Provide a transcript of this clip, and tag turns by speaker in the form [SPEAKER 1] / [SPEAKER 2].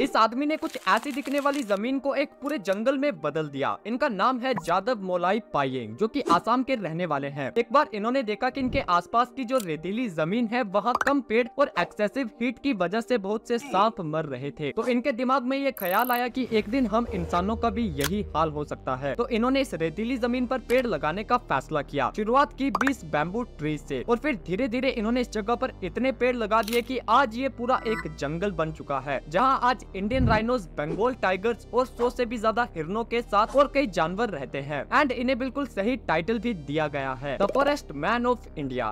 [SPEAKER 1] इस आदमी ने कुछ ऐसी दिखने वाली जमीन को एक पूरे जंगल में बदल दिया इनका नाम है जादव मोलाई पाइंग जो कि आसाम के रहने वाले हैं एक बार इन्होंने देखा कि इनके आसपास की जो रेतीली जमीन है वहाँ कम पेड़ और एक्सेसिव हीट की वजह से बहुत से सांप मर रहे थे तो इनके दिमाग में ये ख्याल आया की एक दिन हम इंसानों का भी यही हाल हो सकता है तो इन्होंने इस रेतीली जमीन आरोप पेड़ लगाने का फैसला किया शुरुआत की बीस बैम्बू ट्री ऐसी और फिर धीरे धीरे इन्होंने इस जगह आरोप इतने पेड़ लगा दिए की आज ये पूरा एक जंगल बन चुका है जहाँ आज इंडियन राइनोज बंगाल टाइगर्स और सौ से भी ज्यादा हिरनों के साथ और कई जानवर रहते हैं एंड इन्हें बिल्कुल सही टाइटल भी दिया गया है the forest man of India